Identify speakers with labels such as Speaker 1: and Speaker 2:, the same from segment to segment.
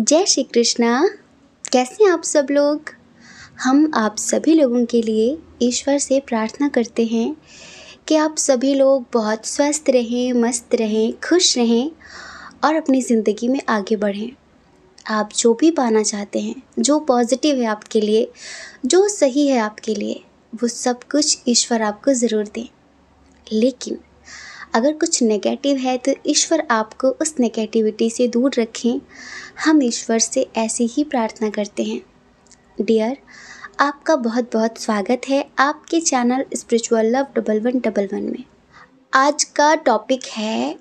Speaker 1: जय श्री कृष्णा कैसे हैं आप सब लोग हम आप सभी लोगों के लिए ईश्वर से प्रार्थना करते हैं कि आप सभी लोग बहुत स्वस्थ रहें मस्त रहें खुश रहें और अपनी ज़िंदगी में आगे बढ़ें आप जो भी पाना चाहते हैं जो पॉजिटिव है आपके लिए जो सही है आपके लिए वो सब कुछ ईश्वर आपको ज़रूर दें लेकिन अगर कुछ नेगेटिव है तो ईश्वर आपको उस नेगेटिविटी से दूर रखें हम ईश्वर से ऐसी ही प्रार्थना करते हैं डियर आपका बहुत बहुत स्वागत है आपके channel spiritual love double one double one में आज का टॉपिक है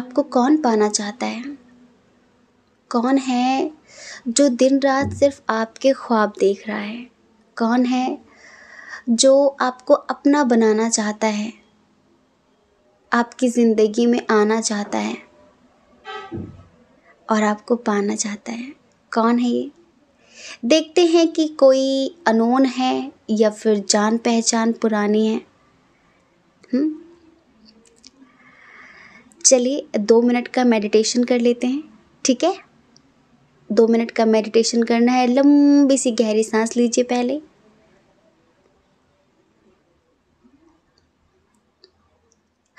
Speaker 1: आपको कौन पाना चाहता है कौन है जो दिन रात सिर्फ आपके ख्वाब देख रहा है कौन है जो आपको अपना बनाना चाहता है आपकी ज़िंदगी में आना चाहता है और आपको पाना चाहता है कौन है ये देखते हैं कि कोई अनोन है या फिर जान पहचान पुरानी है हम्म? चलिए दो मिनट का मेडिटेशन कर लेते हैं ठीक है दो मिनट का मेडिटेशन करना है लंबी सी गहरी सांस लीजिए पहले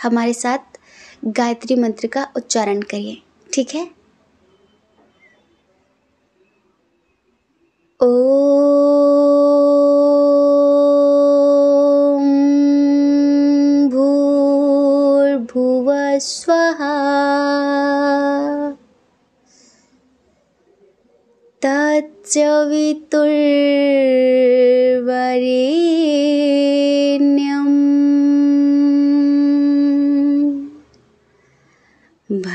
Speaker 1: हमारे साथ गायत्री मंत्र का उच्चारण करिए ठीक है ओ भूर्भुव स्व तत्वितुर्वरी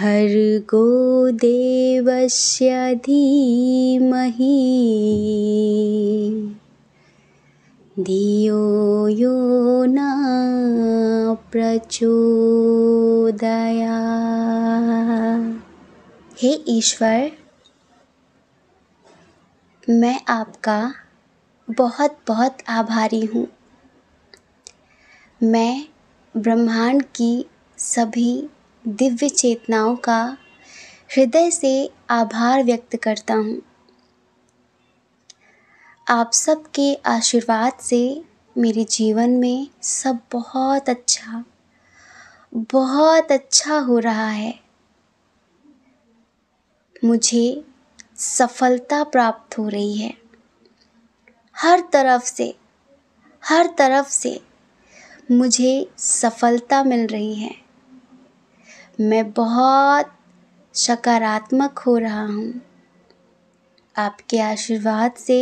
Speaker 1: भर्गो देवस्य धीमहि धियो यो न प्रचोदया हे ईश्वर मैं आपका बहुत बहुत आभारी हूँ मैं ब्रह्मांड की सभी दिव्य चेतनाओं का हृदय से आभार व्यक्त करता हूँ आप सबके आशीर्वाद से मेरे जीवन में सब बहुत अच्छा बहुत अच्छा हो रहा है मुझे सफलता प्राप्त हो रही है हर तरफ से हर तरफ से मुझे सफलता मिल रही है मैं बहुत सकारात्मक हो रहा हूँ आपके आशीर्वाद से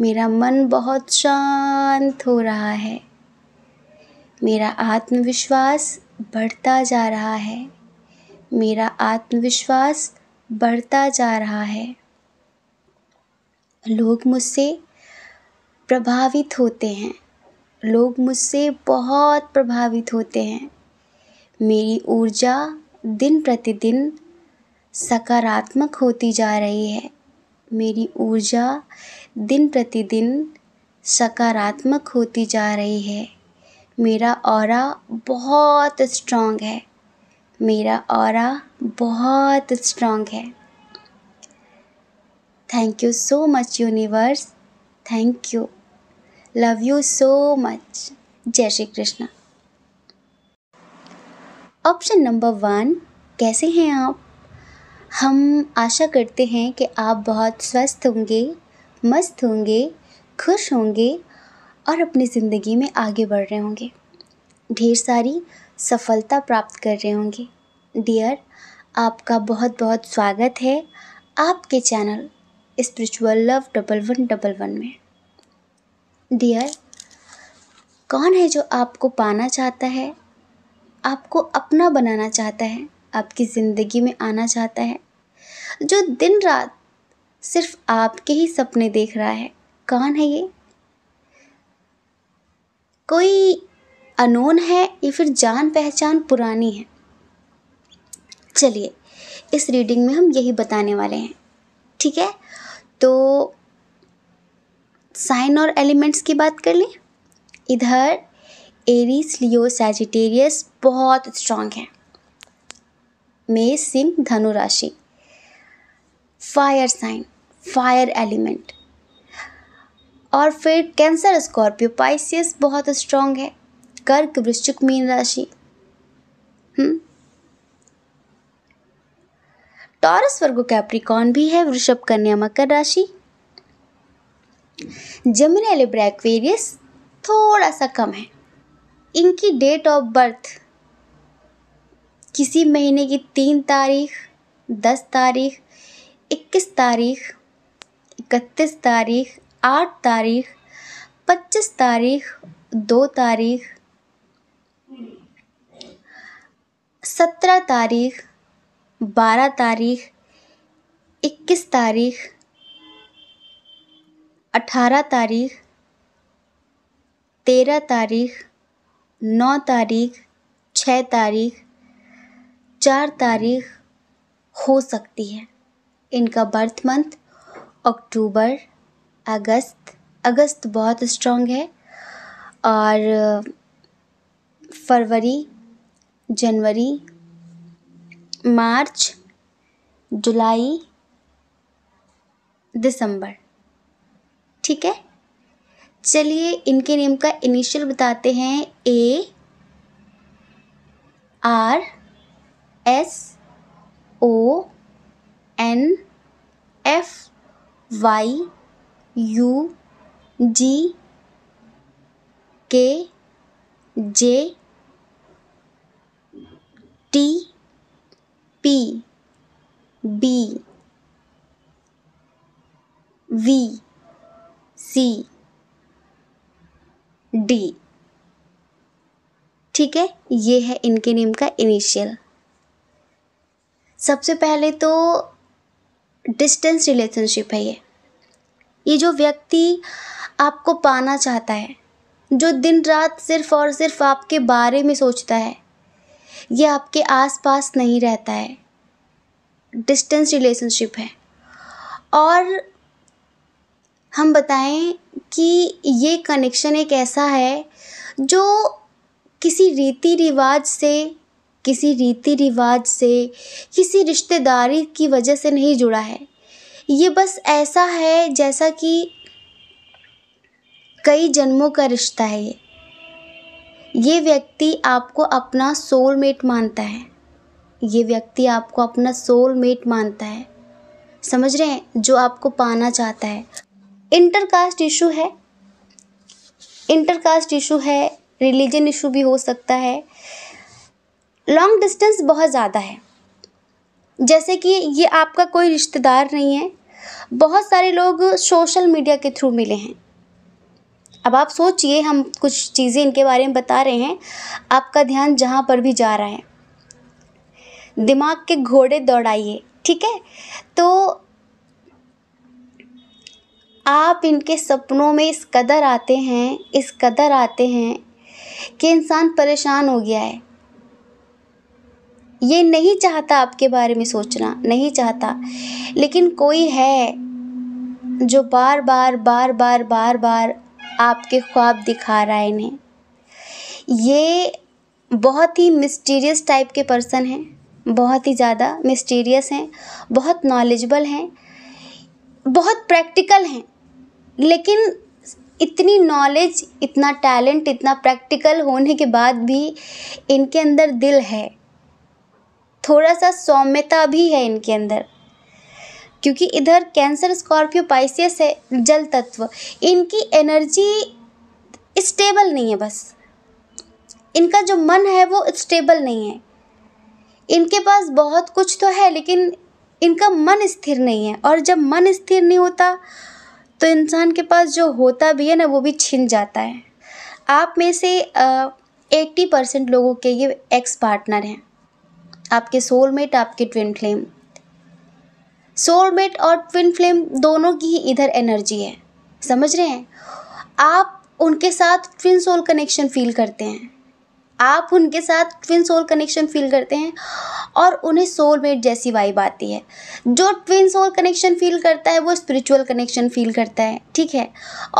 Speaker 1: मेरा मन बहुत शांत हो रहा है मेरा आत्मविश्वास बढ़ता जा रहा है मेरा आत्मविश्वास बढ़ता जा रहा है लोग मुझसे प्रभावित होते हैं लोग मुझसे बहुत प्रभावित होते हैं मेरी ऊर्जा दिन प्रतिदिन सकारात्मक होती जा रही है मेरी ऊर्जा दिन प्रतिदिन सकारात्मक होती जा रही है मेरा और बहुत स्ट्रांग है मेरा और बहुत स्ट्रांग है thank you so much universe thank you love you so much जय Shri Krishna option number one कैसे हैं आप हम आशा करते हैं कि आप बहुत स्वस्थ होंगे मस्त होंगे खुश होंगे और अपनी ज़िंदगी में आगे बढ़ रहे होंगे ढेर सारी सफलता प्राप्त कर रहे होंगे डियर आपका बहुत बहुत स्वागत है आपके channel spiritual love double one double one में डियर कौन है जो आपको पाना चाहता है आपको अपना बनाना चाहता है आपकी ज़िंदगी में आना चाहता है जो दिन रात सिर्फ आपके ही सपने देख रहा है कौन है ये कोई अनोन है या फिर जान पहचान पुरानी है चलिए इस रीडिंग में हम यही बताने वाले हैं ठीक है तो साइन और एलिमेंट्स की बात कर लें इधर एरीज लियो सैजिटेरियस बहुत स्ट्रांग हैं मेष सिंह धनु राशि फायर साइन फायर एलिमेंट और फिर कैंसर स्कॉर्पियो पाइसियस बहुत स्ट्रांग है कर्क वृश्चिक मीन राशि टॉरस वर्गो कैप्रिकॉन भी है वृषभ कन्या मकर राशि जमुना वाले एक्वेरियस थोड़ा सा कम है इनकी डेट ऑफ बर्थ किसी महीने की तीन तारीख दस तारीख इक्कीस तारीख इकतीस तारीख आठ तारीख पच्चीस तारीख दो तारीख सत्रह तारीख बारह तारीख इक्कीस तारीख अठारह तारीख तेरह तारीख नौ तारीख छः तारीख चार तारीख हो सकती है इनका बर्थ मंथ अक्टूबर अगस्त अगस्त बहुत स्ट्रॉन्ग है और फरवरी जनवरी मार्च जुलाई दिसंबर ठीक है चलिए इनके नेम का इनिशियल बताते हैं A R S O N F Y U G K J T P B V C D ठीक है ये है इनके नेम का इनिशियल सबसे पहले तो डिस्टेंस रिलेशनशिप है ये ये जो व्यक्ति आपको पाना चाहता है जो दिन रात सिर्फ और सिर्फ आपके बारे में सोचता है ये आपके आसपास नहीं रहता है डिस्टेंस रिलेशनशिप है और हम बताएं कि ये कनेक्शन एक ऐसा है जो किसी रीति रिवाज से किसी रीति रिवाज से किसी रिश्तेदारी की वजह से नहीं जुड़ा है ये बस ऐसा है जैसा कि कई जन्मों का रिश्ता है ये ये व्यक्ति आपको अपना सोलमेट मानता है ये व्यक्ति आपको अपना सोलमेट मानता है समझ रहे हैं जो आपको पाना चाहता है इंटरकास्ट इशू है इंटरकास्ट इशू है रिलीजन इशू भी हो सकता है लॉन्ग डिस्टेंस बहुत ज़्यादा है जैसे कि ये आपका कोई रिश्तेदार नहीं है बहुत सारे लोग सोशल मीडिया के थ्रू मिले हैं अब आप सोचिए हम कुछ चीज़ें इनके बारे में बता रहे हैं आपका ध्यान जहाँ पर भी जा रहा है दिमाग के घोड़े दौड़ाइए ठीक है तो आप इनके सपनों में इस कदर आते हैं इस कदर आते हैं कि इंसान परेशान हो गया है ये नहीं चाहता आपके बारे में सोचना नहीं चाहता लेकिन कोई है जो बार बार बार बार बार बार आपके ख्वाब दिखा रहा है इन्हें ये बहुत ही मिस्टीरियस टाइप के पर्सन हैं बहुत ही ज़्यादा मिस्टीरियस हैं बहुत नॉलेजबल हैं बहुत प्रैक्टिकल हैं लेकिन इतनी नॉलेज इतना टैलेंट इतना प्रैक्टिकल होने के बाद भी इनके अंदर दिल है थोड़ा सा सौम्यता भी है इनके अंदर क्योंकि इधर कैंसर स्कॉर्पियो पाइसियस है जल तत्व इनकी एनर्जी स्टेबल नहीं है बस इनका जो मन है वो स्टेबल नहीं है इनके पास बहुत कुछ तो है लेकिन इनका मन स्थिर नहीं है और जब मन स्थिर नहीं होता तो इंसान के पास जो होता भी है ना वो भी छिन जाता है आप में से एट्टी परसेंट लोगों के ये एक्स पार्टनर हैं आपके सोलमेट आपके ट्विन फ्लेम सोलमेट और ट्विन फ्लेम दोनों की ही इधर एनर्जी है समझ रहे हैं आप उनके साथ ट्विन सोल कनेक्शन फील करते हैं आप उनके साथ ट्विन सोल कनेक्शन फील करते हैं और उन्हें सोलमेट जैसी वाइब आती है जो ट्विन सोल कनेक्शन फील करता है वो स्पिरिचुअल कनेक्शन फील करता है ठीक है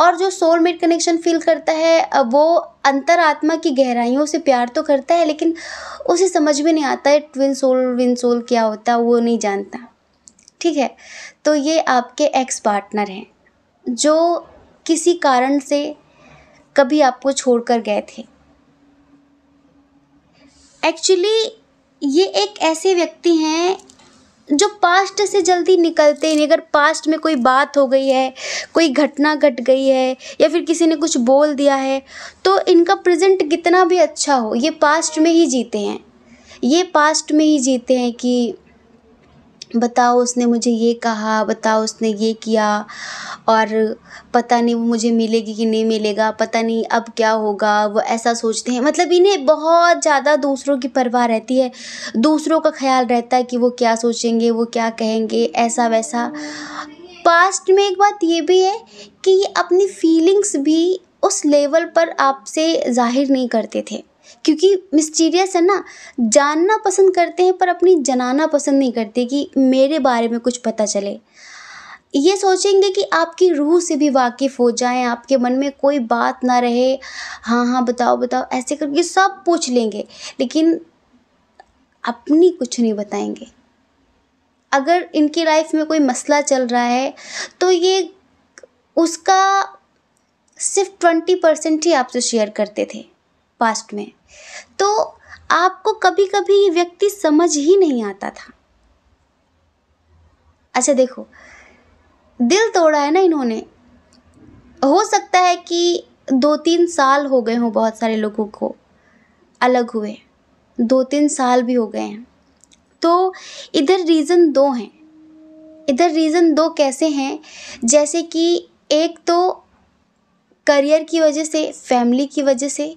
Speaker 1: और जो सोलमेट कनेक्शन फील करता है वो अंतरात्मा की गहराइयों से प्यार तो करता है लेकिन उसे समझ में नहीं आता है ट्विन सोल विन सोल क्या होता है वो नहीं जानता ठीक है तो ये आपके एक्स पार्टनर हैं जो किसी कारण से कभी आपको छोड़कर गए थे एक्चुअली ये एक ऐसे व्यक्ति हैं जो पास्ट से जल्दी निकलते नहीं अगर पास्ट में कोई बात हो गई है कोई घटना घट गई है या फिर किसी ने कुछ बोल दिया है तो इनका प्रेजेंट कितना भी अच्छा हो ये पास्ट में ही जीते हैं ये पास्ट में ही जीते हैं कि बताओ उसने मुझे ये कहा बताओ उसने ये किया और पता नहीं वो मुझे मिलेगी कि नहीं मिलेगा पता नहीं अब क्या होगा वो ऐसा सोचते हैं मतलब इन्हें बहुत ज़्यादा दूसरों की परवाह रहती है दूसरों का ख्याल रहता है कि वो क्या सोचेंगे वो क्या कहेंगे ऐसा वैसा पास्ट में एक बात ये भी है कि ये अपनी फीलिंग्स भी उस लेवल पर आपसे ज़ाहिर नहीं करते थे क्योंकि मिस्टीरियस है ना जानना पसंद करते हैं पर अपनी जनाना पसंद नहीं करते कि मेरे बारे में कुछ पता चले ये सोचेंगे कि आपकी रूह से भी वाकिफ़ हो जाएं आपके मन में कोई बात ना रहे हाँ हाँ बताओ बताओ ऐसे करके सब पूछ लेंगे लेकिन अपनी कुछ नहीं बताएंगे अगर इनकी लाइफ में कोई मसला चल रहा है तो ये उसका सिर्फ ट्वेंटी परसेंट ही आपसे शेयर करते थे पास्ट में तो आपको कभी कभी ये व्यक्ति समझ ही नहीं आता था अच्छा देखो दिल तोड़ा है ना इन्होंने हो सकता है कि दो तीन साल हो गए हों बहुत सारे लोगों को अलग हुए दो तीन साल भी हो गए हैं तो इधर रीज़न दो हैं इधर रीज़न दो कैसे हैं जैसे कि एक तो करियर की वजह से फैमिली की वजह से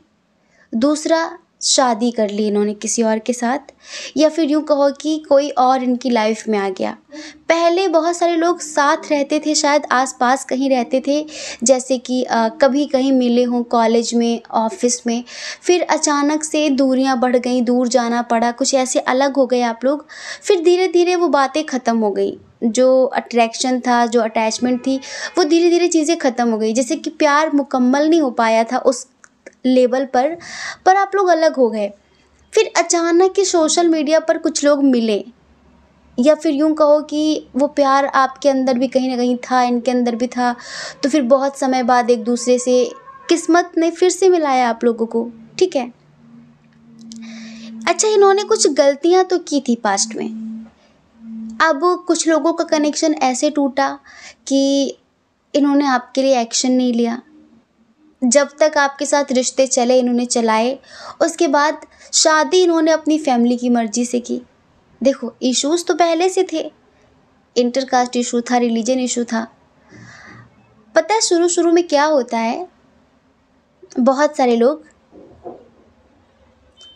Speaker 1: दूसरा शादी कर ली इन्होंने किसी और के साथ या फिर यूँ कहो कि कोई और इनकी लाइफ में आ गया पहले बहुत सारे लोग साथ रहते थे शायद आस पास कहीं रहते थे जैसे कि कभी कहीं मिले हों कॉलेज में ऑफिस में फिर अचानक से दूरियां बढ़ गई दूर जाना पड़ा कुछ ऐसे अलग हो गए आप लोग फिर धीरे धीरे वो बातें ख़त्म हो गई जो अट्रैक्शन था जो अटैचमेंट थी वो धीरे धीरे चीज़ें ख़त्म हो गई जैसे कि प्यार मुकम्मल नहीं हो पाया था उस लेवल पर पर आप लोग अलग हो गए फिर अचानक ही सोशल मीडिया पर कुछ लोग मिले या फिर यूँ कहो कि वो प्यार आपके अंदर भी कहीं ना कहीं था इनके अंदर भी था तो फिर बहुत समय बाद एक दूसरे से किस्मत ने फिर से मिलाया आप लोगों को ठीक है अच्छा इन्होंने कुछ गलतियाँ तो की थी पास्ट में अब कुछ लोगों का कनेक्शन ऐसे टूटा कि इन्होंने आपके लिए एक्शन नहीं लिया जब तक आपके साथ रिश्ते चले इन्होंने चलाए उसके बाद शादी इन्होंने अपनी फैमिली की मर्ज़ी से की देखो इश्यूज़ तो पहले से थे इंटरकास्ट इशू था रिलीजन इशू था पता है शुरू शुरू में क्या होता है बहुत सारे लोग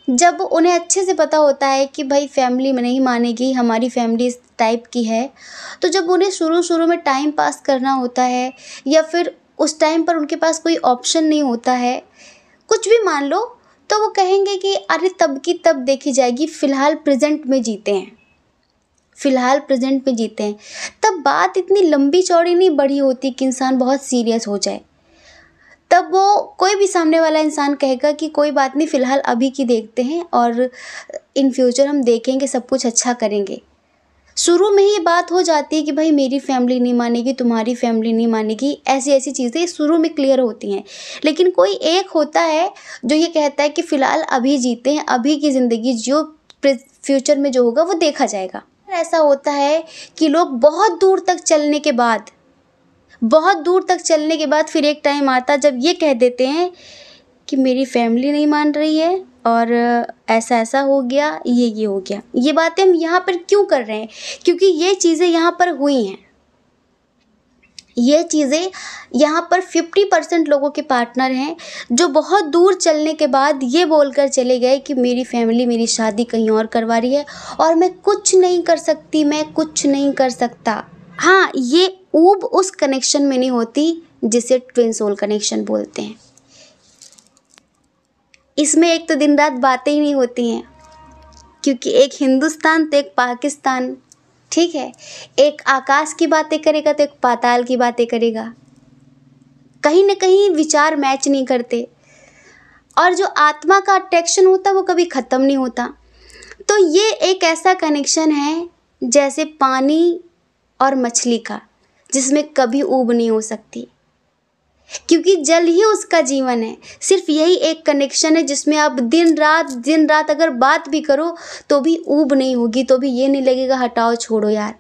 Speaker 1: जब उन्हें अच्छे से पता होता है कि भाई फैमिली में नहीं मानेगी हमारी फैमिली इस टाइप की है तो जब उन्हें शुरू शुरू में टाइम पास करना होता है या फिर उस टाइम पर उनके पास कोई ऑप्शन नहीं होता है कुछ भी मान लो तो वो कहेंगे कि अरे तब की तब देखी जाएगी फ़िलहाल प्रेजेंट में जीते हैं फ़िलहाल प्रेजेंट में जीते हैं तब बात इतनी लंबी चौड़ी नहीं बढ़ी होती कि इंसान बहुत सीरियस हो जाए तब वो कोई भी सामने वाला इंसान कहेगा कि कोई बात नहीं फ़िलहाल अभी की देखते हैं और इन फ्यूचर हम देखेंगे सब कुछ अच्छा करेंगे शुरू में ही बात हो जाती है कि भाई मेरी फैमिली नहीं मानेगी तुम्हारी फैमिली नहीं मानेगी ऐसी ऐसी चीज़ें शुरू में क्लियर होती हैं लेकिन कोई एक होता है जो ये कहता है कि फ़िलहाल अभी जीते हैं अभी की ज़िंदगी जो फ्यूचर में जो होगा वो देखा जाएगा ऐसा होता है कि लोग बहुत दूर तक चलने के बाद बहुत दूर तक चलने के बाद फिर एक टाइम आता जब ये कह देते हैं कि मेरी फैमिली नहीं मान रही है और ऐसा ऐसा हो गया ये ये हो गया ये बातें हम यहाँ पर क्यों कर रहे हैं क्योंकि ये चीज़ें यहाँ पर हुई हैं ये चीज़ें यहाँ पर 50 परसेंट लोगों के पार्टनर हैं जो बहुत दूर चलने के बाद ये बोलकर चले गए कि मेरी फैमिली मेरी शादी कहीं और करवा रही है और मैं कुछ नहीं कर सकती मैं कुछ नहीं कर सकता हाँ ये ऊब उस कनेक्शन में नहीं होती जिसे ट्विन सोल कनेक्शन बोलते हैं इसमें एक तो दिन रात बातें ही नहीं होती हैं क्योंकि एक हिंदुस्तान तो एक पाकिस्तान ठीक है एक आकाश की बातें करेगा तो एक पाताल की बातें करेगा कहीं ना कहीं विचार मैच नहीं करते और जो आत्मा का अट्रैक्शन होता वो कभी ख़त्म नहीं होता तो ये एक ऐसा कनेक्शन है जैसे पानी और मछली का जिसमें कभी ऊब नहीं हो सकती क्योंकि जल ही उसका जीवन है सिर्फ यही एक कनेक्शन है जिसमें आप दिन रात दिन रात अगर बात भी करो तो भी ऊब नहीं होगी तो भी ये नहीं लगेगा हटाओ छोड़ो यार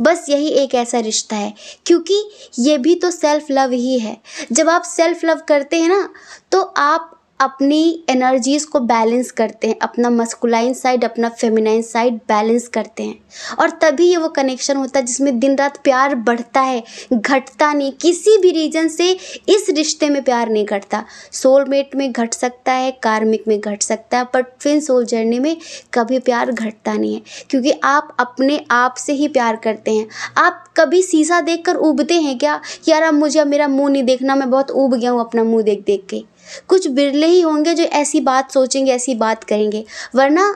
Speaker 1: बस यही एक ऐसा रिश्ता है क्योंकि ये भी तो सेल्फ लव ही है जब आप सेल्फ लव करते हैं ना तो आप अपनी एनर्जीज़ को बैलेंस करते हैं अपना मस्कुलाइन साइड अपना फेमिनाइन साइड बैलेंस करते हैं और तभी ये वो कनेक्शन होता है जिसमें दिन रात प्यार बढ़ता है घटता नहीं किसी भी रीजन से इस रिश्ते में प्यार नहीं घटता सोलमेट में घट सकता है कार्मिक में घट सकता है पर ट्विन सोल जर्नी में कभी प्यार घटता नहीं है क्योंकि आप अपने आप से ही प्यार करते हैं आप कभी शीशा देख कर उबते हैं क्या यार अब मुझे मेरा मुँह नहीं देखना मैं बहुत उब गया हूँ अपना मुँह देख देख के कुछ बिरले ही होंगे जो ऐसी बात सोचेंगे ऐसी बात करेंगे वरना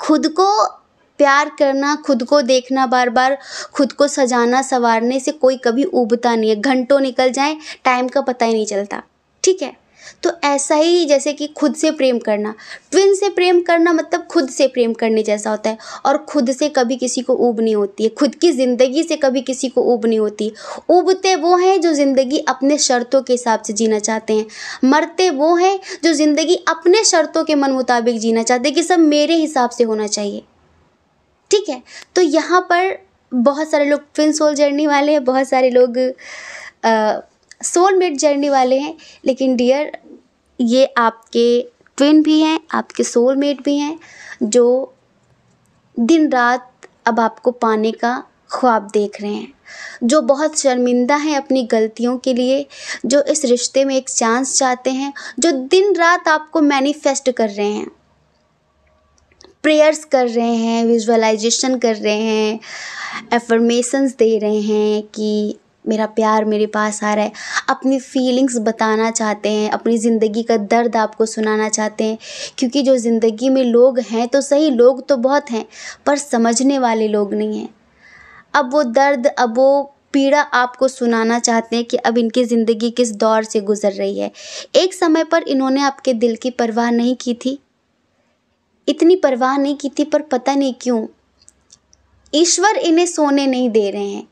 Speaker 1: खुद को प्यार करना खुद को देखना बार बार खुद को सजाना संवारने से कोई कभी उबता नहीं है घंटों निकल जाए टाइम का पता ही नहीं चलता ठीक है तो ऐसा ही जैसे कि खुद से प्रेम करना ट्विन से प्रेम करना मतलब खुद से प्रेम करने जैसा होता है और खुद से कभी किसी को ऊब नहीं होती है खुद की ज़िंदगी से कभी किसी को ऊब नहीं होती ऊबते वो हैं जो ज़िंदगी अपने शर्तों के हिसाब से जीना चाहते हैं मरते वो हैं जो ज़िंदगी अपने शर्तों के मन मुताबिक जीना चाहते हैं कि सब मेरे हिसाब से होना चाहिए ठीक है तो यहाँ पर बहुत सारे लोग ट्विन सोल जर्नी वाले हैं बहुत सारे लोग आ, सोलमेट जर्नी वाले हैं लेकिन डियर ये आपके ट्विन भी हैं आपके सोलमेट भी हैं जो दिन रात अब आपको पाने का ख्वाब देख रहे हैं जो बहुत शर्मिंदा हैं अपनी गलतियों के लिए जो इस रिश्ते में एक चांस चाहते हैं जो दिन रात आपको मैनिफेस्ट कर रहे हैं प्रेयर्स कर रहे हैं विजुअलाइजेशन कर रहे हैं एफर्मेशंस दे रहे हैं कि मेरा प्यार मेरे पास आ रहा है अपनी फीलिंग्स बताना चाहते हैं अपनी ज़िंदगी का दर्द आपको सुनाना चाहते हैं क्योंकि जो ज़िंदगी में लोग हैं तो सही लोग तो बहुत हैं पर समझने वाले लोग नहीं हैं अब वो दर्द अब वो पीड़ा आपको सुनाना चाहते हैं कि अब इनकी ज़िंदगी किस दौर से गुज़र रही है एक समय पर इन्होंने आपके दिल की परवाह नहीं की थी इतनी परवाह नहीं की थी पर पता नहीं क्यों ईश्वर इन्हें सोने नहीं दे रहे हैं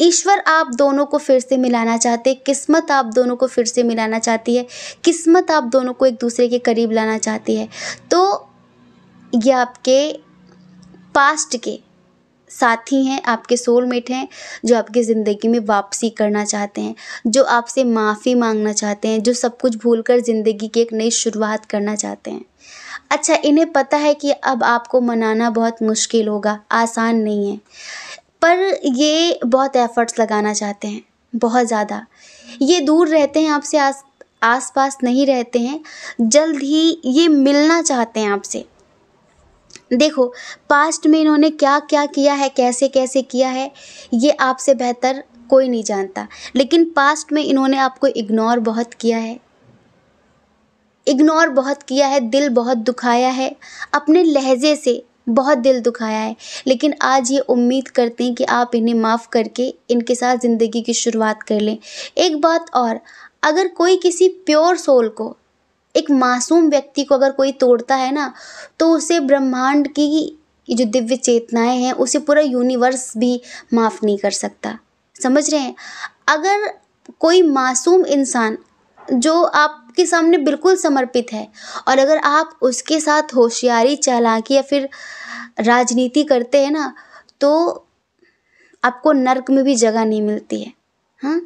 Speaker 1: ईश्वर आप दोनों को फिर से मिलाना चाहते किस्मत आप दोनों को फिर से मिलाना चाहती है किस्मत आप दोनों को एक दूसरे के करीब लाना चाहती है तो ये आपके पास्ट के साथी हैं आपके सोलमेट हैं जो आपकी ज़िंदगी में वापसी करना चाहते हैं जो आपसे माफ़ी मांगना चाहते हैं जो सब कुछ भूल कर ज़िंदगी की एक नई शुरुआत करना चाहते हैं अच्छा इन्हें पता है कि अब आपको मनाना बहुत मुश्किल होगा आसान नहीं है पर ये बहुत एफ़र्ट्स लगाना चाहते हैं बहुत ज़्यादा ये दूर रहते हैं आपसे आस आस पास नहीं रहते हैं जल्द ही ये मिलना चाहते हैं आपसे देखो पास्ट में इन्होंने क्या क्या किया है कैसे कैसे किया है ये आपसे बेहतर कोई नहीं जानता लेकिन पास्ट में इन्होंने आपको इग्नोर बहुत किया है इग्नोर बहुत किया है दिल बहुत दुखाया है अपने लहजे से बहुत दिल दुखाया है लेकिन आज ये उम्मीद करते हैं कि आप इन्हें माफ़ करके इनके साथ ज़िंदगी की शुरुआत कर लें एक बात और अगर कोई किसी प्योर सोल को एक मासूम व्यक्ति को अगर कोई तोड़ता है ना तो उसे ब्रह्मांड की जो दिव्य चेतनाएं हैं उसे पूरा यूनिवर्स भी माफ़ नहीं कर सकता समझ रहे हैं अगर कोई मासूम इंसान जो आपके सामने बिल्कुल समर्पित है और अगर आप उसके साथ होशियारी चालाकी या फिर राजनीति करते हैं ना तो आपको नर्क में भी जगह नहीं मिलती है हाँ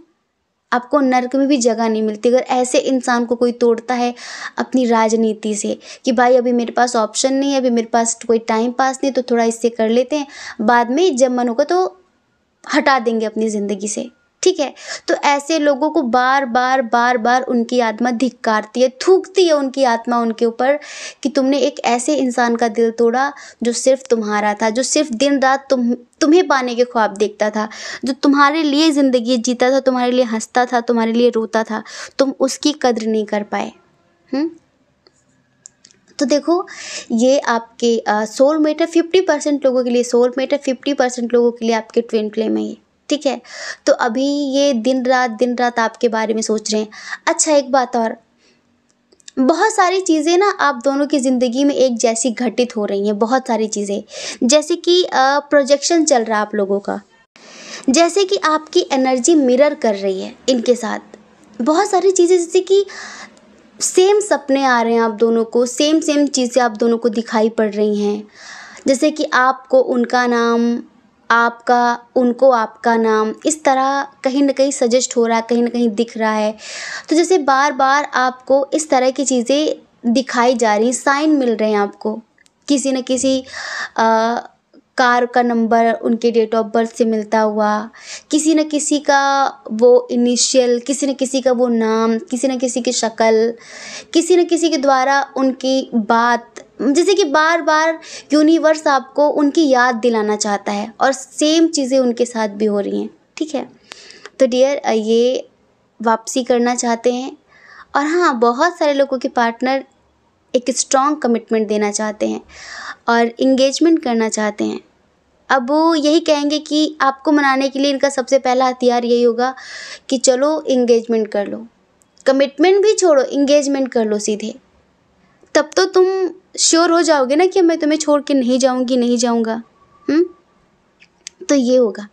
Speaker 1: आपको नर्क में भी जगह नहीं मिलती अगर ऐसे इंसान को कोई तोड़ता है अपनी राजनीति से कि भाई अभी मेरे पास ऑप्शन नहीं है अभी मेरे पास कोई टाइम पास नहीं तो थोड़ा इससे कर लेते हैं बाद में जब मन होगा तो हटा देंगे अपनी ज़िंदगी से ठीक है तो ऐसे लोगों को बार बार बार बार उनकी आत्मा धिक्कारती है थूकती है उनकी आत्मा उनके ऊपर कि तुमने एक ऐसे इंसान का दिल तोड़ा जो सिर्फ तुम्हारा था जो सिर्फ दिन रात तुम तुम्हें पाने के ख्वाब देखता था जो तुम्हारे लिए ज़िंदगी जीता था तुम्हारे लिए हंसता था तुम्हारे लिए रोता था तुम उसकी कद्र नहीं कर पाए तो देखो ये आपके सोल मेटर फिफ्टी परसेंट लोगों के लिए सोल मेटर फिफ्टी परसेंट लोगों के लिए आपके ट्विन फ्लेम है ये ठीक है तो अभी ये दिन रात दिन रात आपके बारे में सोच रहे हैं अच्छा एक बात और बहुत सारी चीज़ें ना आप दोनों की ज़िंदगी में एक जैसी घटित हो रही हैं बहुत सारी चीज़ें जैसे कि प्रोजेक्शन चल रहा है आप लोगों का जैसे कि आपकी एनर्जी मिरर कर रही है इनके साथ बहुत सारी चीज़ें जैसे कि सेम सपने आ रहे हैं आप दोनों को सेम सेम चीज़ें आप दोनों को दिखाई पड़ रही हैं जैसे कि आपको उनका नाम आपका उनको आपका नाम इस तरह कहीं ना कहीं सजेस्ट हो रहा है कहीं ना कहीं दिख रहा है तो जैसे बार बार आपको इस तरह की चीज़ें दिखाई जा रही साइन मिल रहे हैं आपको किसी न किसी कार का नंबर उनके डेट ऑफ बर्थ से मिलता हुआ किसी न किसी का वो इनिशियल किसी न किसी का वो नाम किसी न किसी की शक्ल किसी न किसी के द्वारा उनकी बात जैसे कि बार बार यूनिवर्स आपको उनकी याद दिलाना चाहता है और सेम चीज़ें उनके साथ भी हो रही हैं ठीक है तो डियर ये वापसी करना चाहते हैं और हाँ बहुत सारे लोगों के पार्टनर एक स्ट्रॉन्ग कमिटमेंट देना चाहते हैं और इंगेजमेंट करना चाहते हैं अब वो यही कहेंगे कि आपको मनाने के लिए इनका सबसे पहला हथियार यही होगा कि चलो इंगेजमेंट कर लो कमिटमेंट भी छोड़ो इंगेजमेंट कर लो सीधे तब तो तुम श्योर हो जाओगे ना कि मैं तुम्हें छोड़ के नहीं जाऊँगी नहीं जाऊँगा हम्म? तो ये होगा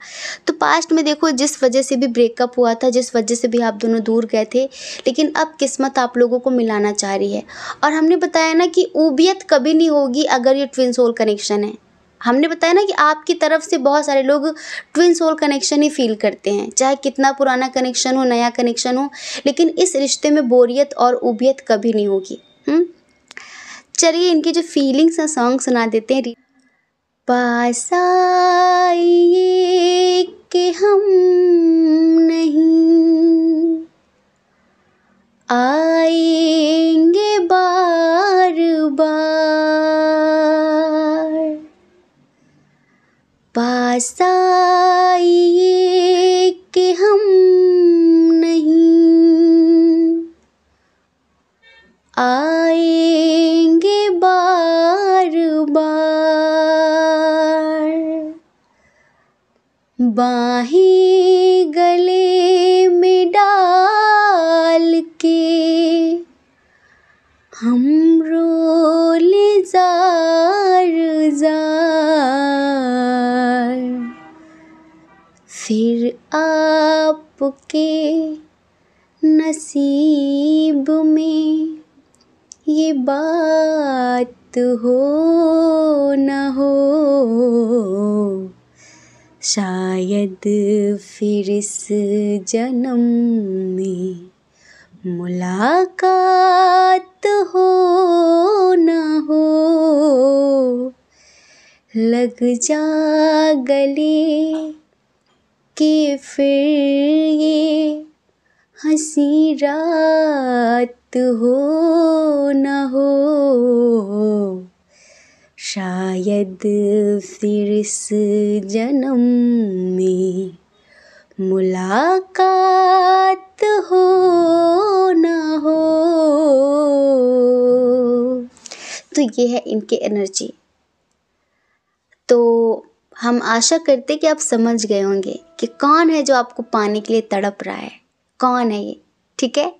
Speaker 1: तो पास्ट में देखो जिस वजह से भी ब्रेकअप हुआ था जिस वजह से भी आप दोनों दूर गए थे लेकिन अब किस्मत आप लोगों को मिलाना चाह रही है और हमने बताया ना कि उबियत कभी नहीं होगी अगर ये ट्विन सोल कनेक्शन है हमने बताया ना कि आपकी तरफ से बहुत सारे लोग ट्विन सोल कनेक्शन ही फील करते हैं चाहे कितना पुराना कनेक्शन हो नया कनेक्शन हो लेकिन इस रिश्ते में बोरियत और उबियत कभी नहीं होगी हुँ? हम्म? चलिए इनकी जो फीलिंग्स हैं सॉन्ग सुना देते हैं पास आइए कि हम नहीं आएंगे बार बार पास आइए कि हम नहीं आए बार बार बाही गले में डाल के हम रोल जार जार फिर आपके नसीब में ये बात हो न हो शायद फिर इस जन्म में मुलाकात हो न हो लग जा गले के फिर ये हंसी रात हो न हो शायद फिर इस जन्म में मुलाकात हो न हो तो ये है इनकी एनर्जी तो हम आशा करते कि आप समझ गए होंगे कि कौन है जो आपको पाने के लिए तड़प रहा है कौन है ये ठीक है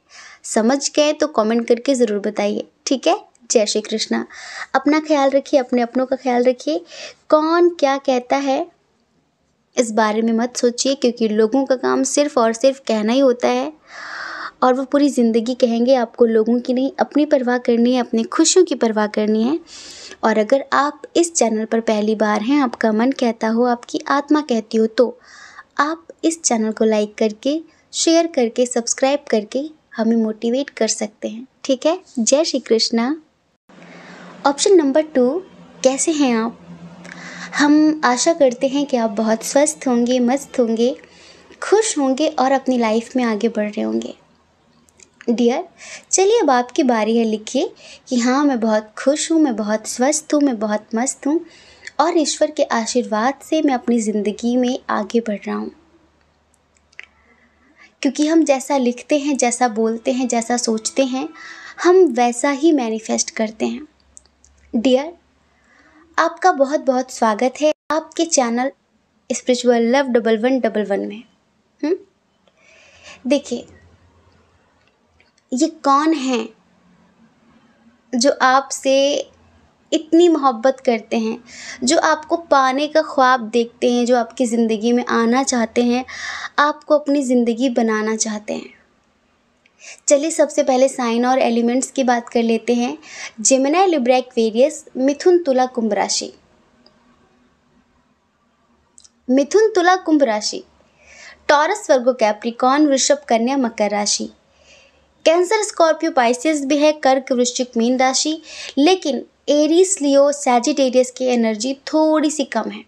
Speaker 1: समझ गए तो कमेंट करके ज़रूर बताइए ठीक है जय श्री कृष्णा अपना ख्याल रखिए अपने अपनों का ख्याल रखिए कौन क्या कहता है इस बारे में मत सोचिए क्योंकि लोगों का काम सिर्फ और सिर्फ कहना ही होता है और वो पूरी ज़िंदगी कहेंगे आपको लोगों की नहीं अपनी परवाह करनी है अपनी खुशियों की परवाह करनी है और अगर आप इस चैनल पर पहली बार हैं आपका मन कहता हो आपकी आत्मा कहती हो तो आप इस चैनल को लाइक करके शेयर करके सब्सक्राइब करके हमें मोटिवेट कर सकते हैं ठीक है जय Shri Krishna option number two कैसे हैं आप हम आशा करते हैं कि आप बहुत स्वस्थ होंगे मस्त होंगे खुश होंगे और अपनी लाइफ में आगे बढ़ रहे होंगे डियर चलिए अब आपकी बारी है लिखिए कि हाँ मैं बहुत खुश हूँ मैं बहुत स्वस्थ हूँ मैं बहुत मस्त हूँ और ईश्वर के आशीर्वाद से मैं अपनी ज़िंदगी में आगे बढ़ रहा हूँ क्योंकि हम जैसा लिखते हैं जैसा बोलते हैं जैसा सोचते हैं हम वैसा ही मैनिफेस्ट करते हैं डियर आपका बहुत बहुत स्वागत है आपके channel spiritual love double one double one में हम्म? देखिए ये कौन हैं जो आपसे इतनी मोहब्बत करते हैं जो आपको पाने का ख्वाब देखते हैं जो आपकी ज़िंदगी में आना चाहते हैं आपको अपनी ज़िंदगी बनाना चाहते हैं चलिए सबसे पहले साइन और एलिमेंट्स की बात कर लेते हैं जेमिना लिब्रैक वेरियस मिथुन तुला कुंभ राशि मिथुन तुला कुंभ राशि टॉरस वर्गो कैप्रिकॉन वृषभ कन्या मकर राशि कैंसर स्कॉर्पियो पाइसिस भी है कर्क वृश्चिक मीन राशि लेकिन एरीस लियो सैजिटेरियस की एनर्जी थोड़ी सी कम है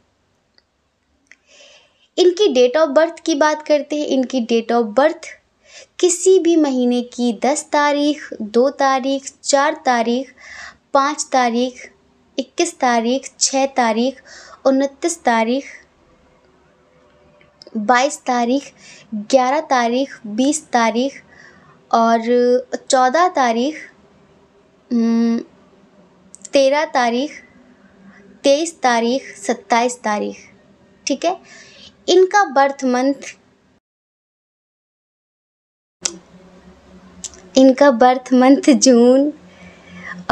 Speaker 1: इनकी डेट ऑफ बर्थ की बात करते हैं इनकी डेट ऑफ बर्थ किसी भी महीने की दस तारीख दो तारीख चार तारीख पाँच तारीख इक्कीस तारीख छः तारीख उनतीस तारीख बाईस तारीख ग्यारह तारीख बीस तारीख और चौदह तारीख तेरह तारीख तेईस तारीख सत्ताईस तारीख ठीक है इनका बर्थ मंथ इनका बर्थ मंथ जून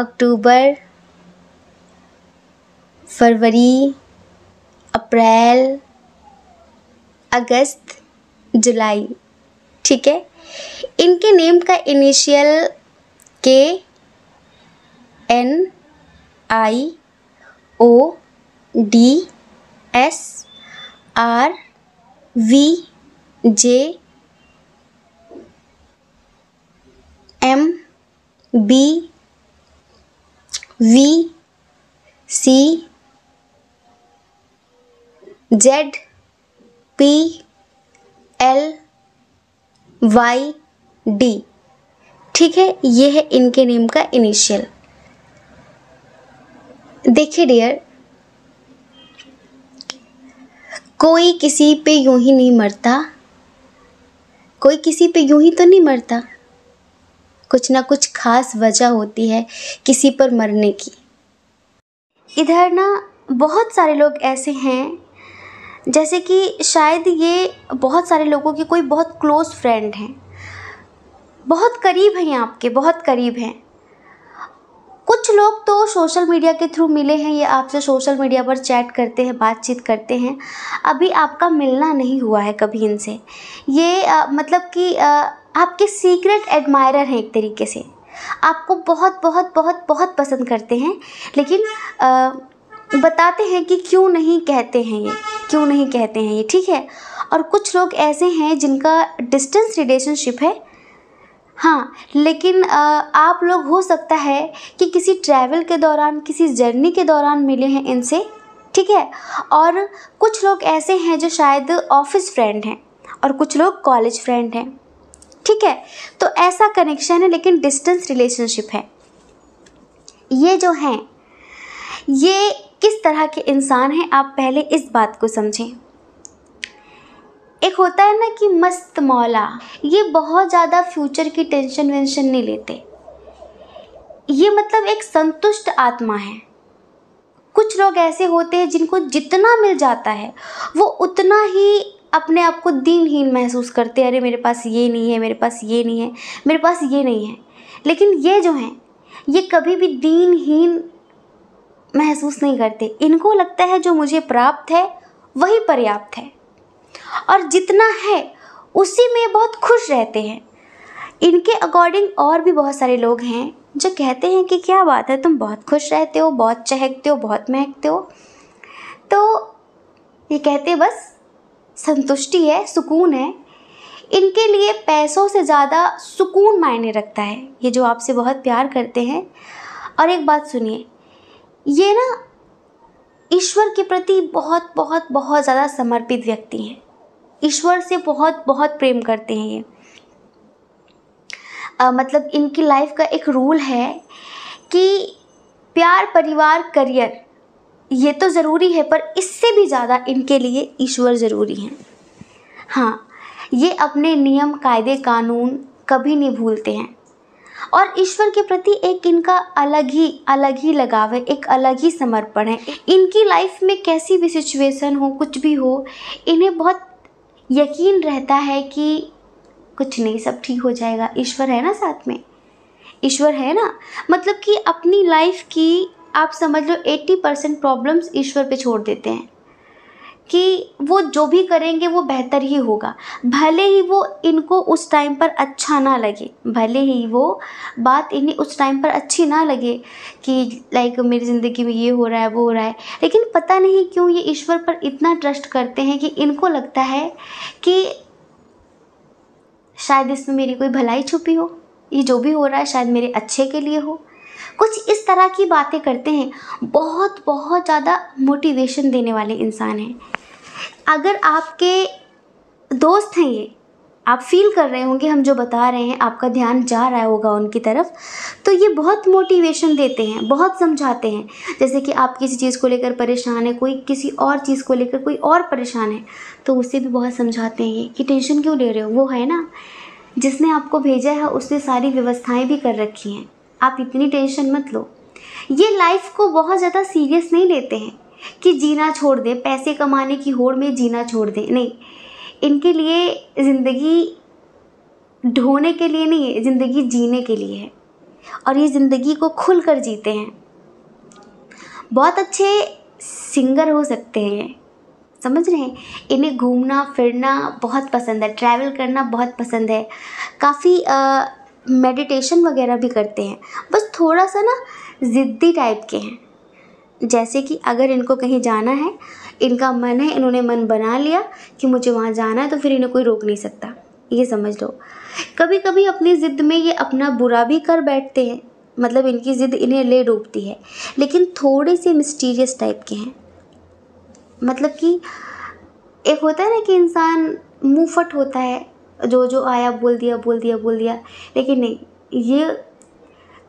Speaker 1: अक्टूबर फरवरी अप्रैल अगस्त जुलाई ठीक है इनके नेम का initial K N I O D S R V J M B V C Z P L Y D ठीक है ये है इनके नेम का इनिशियल देखिए डियर कोई किसी पे यूं ही नहीं मरता कोई किसी पे यूं ही तो नहीं मरता कुछ ना कुछ खास वजह होती है किसी पर मरने की इधर ना बहुत सारे लोग ऐसे हैं जैसे कि शायद ये बहुत सारे लोगों के कोई बहुत क्लोज़ फ्रेंड हैं बहुत करीब हैं आपके बहुत करीब हैं कुछ लोग तो सोशल मीडिया के थ्रू मिले हैं या आपसे सोशल मीडिया पर चैट करते हैं बातचीत करते हैं अभी आपका मिलना नहीं हुआ है कभी इनसे ये आ, मतलब कि आपके सीक्रेट एडमायरर हैं एक तरीके से आपको बहुत बहुत बहुत बहुत पसंद करते हैं लेकिन आ, बताते हैं कि क्यों नहीं कहते हैं ये क्यों नहीं कहते हैं ये ठीक है और कुछ लोग ऐसे हैं जिनका डिस्टेंस रिलेशनशिप है हाँ लेकिन आप लोग हो सकता है कि किसी ट्रैवल के दौरान किसी जर्नी के दौरान मिले हैं इनसे ठीक है और कुछ लोग ऐसे हैं जो शायद ऑफिस फ्रेंड हैं और कुछ लोग कॉलेज फ्रेंड हैं ठीक है तो ऐसा कनेक्शन है लेकिन डिस्टेंस रिलेशनशिप है ये जो हैं ये किस तरह के इंसान हैं आप पहले इस बात को समझें एक होता है ना कि मस्त मौला ये बहुत ज़्यादा फ्यूचर की टेंशन वेंशन नहीं लेते ये मतलब एक संतुष्ट आत्मा है कुछ लोग ऐसे होते हैं जिनको जितना मिल जाता है वो उतना ही अपने आप को दीनहीन महसूस करते हैं अरे मेरे पास ये नहीं है मेरे पास ये नहीं है मेरे पास ये नहीं है लेकिन ये जो हैं ये कभी भी दीनहीन महसूस नहीं करते इनको लगता है जो मुझे प्राप्त है वही पर्याप्त है और जितना है उसी में बहुत खुश रहते हैं इनके अकॉर्डिंग और भी बहुत सारे लोग हैं जो कहते हैं कि क्या बात है तुम बहुत खुश रहते हो बहुत चहकते हो बहुत महकते हो तो ये कहते बस संतुष्टि है सुकून है इनके लिए पैसों से ज़्यादा सुकून मायने रखता है ये जो आपसे बहुत प्यार करते हैं और एक बात सुनिए ये ना ईश्वर के प्रति बहुत बहुत बहुत ज़्यादा समर्पित व्यक्ति हैं ईश्वर से बहुत बहुत प्रेम करते हैं ये आ, मतलब इनकी लाइफ का एक रूल है कि प्यार परिवार करियर ये तो ज़रूरी है पर इससे भी ज़्यादा इनके लिए ईश्वर ज़रूरी हैं हाँ ये अपने नियम कायदे कानून कभी नहीं भूलते हैं और ईश्वर के प्रति एक इनका अलग ही अलग ही लगाव है एक अलग ही समर्पण है इनकी लाइफ में कैसी भी सिचुएशन हो कुछ भी हो इन्हें बहुत यकीन रहता है कि कुछ नहीं सब ठीक हो जाएगा ईश्वर है ना साथ में ईश्वर है ना मतलब कि अपनी लाइफ की आप समझ लो 80 परसेंट प्रॉब्लम्स ईश्वर पे छोड़ देते हैं कि वो जो भी करेंगे वो बेहतर ही होगा भले ही वो इनको उस टाइम पर अच्छा ना लगे भले ही वो बात इन्हें उस टाइम पर अच्छी ना लगे कि लाइक मेरी ज़िंदगी में ये हो रहा है वो हो रहा है लेकिन पता नहीं क्यों ये ईश्वर पर इतना ट्रस्ट करते हैं कि इनको लगता है कि शायद इसमें मेरी कोई भलाई छुपी हो ये जो भी हो रहा है शायद मेरे अच्छे के लिए हो कुछ इस तरह की बातें करते हैं बहुत बहुत ज़्यादा मोटिवेशन देने वाले इंसान हैं अगर आपके दोस्त हैं ये आप फील कर रहे होंगे हम जो बता रहे हैं आपका ध्यान जा रहा होगा उनकी तरफ तो ये बहुत मोटिवेशन देते हैं बहुत समझाते हैं जैसे कि आप किसी चीज़ को लेकर परेशान है कोई किसी और चीज़ को लेकर कोई और परेशान है तो उसे भी बहुत समझाते हैं ये कि टेंशन क्यों ले रहे हो वो है ना जिसने आपको भेजा है उसने सारी व्यवस्थाएँ भी कर रखी हैं आप इतनी टेंशन मत लो ये लाइफ को बहुत ज़्यादा सीरियस नहीं लेते हैं कि जीना छोड़ दें पैसे कमाने की होड़ में जीना छोड़ दें नहीं इनके लिए ज़िंदगी ढोने के लिए नहीं है ज़िंदगी जीने के लिए है और ये ज़िंदगी को खुल कर जीते हैं बहुत अच्छे सिंगर हो सकते हैं समझ रहे हैं इन्हें घूमना फिरना बहुत पसंद है ट्रैवल करना बहुत पसंद है काफ़ी मेडिटेशन वगैरह भी करते हैं बस थोड़ा सा ना ज़िद्दी टाइप के हैं जैसे कि अगर इनको कहीं जाना है इनका मन है इन्होंने मन बना लिया कि मुझे वहाँ जाना है तो फिर इन्हें कोई रोक नहीं सकता ये समझ लो कभी कभी अपनी ज़िद्द में ये अपना बुरा भी कर बैठते हैं मतलब इनकी ज़िद्द इन्हें ले डूबती है लेकिन थोड़े से मिस्टीरियस टाइप के हैं मतलब कि एक होता है ना कि इंसान मुँह फट होता है जो जो आया बोल दिया बोल दिया बोल दिया लेकिन नहीं ये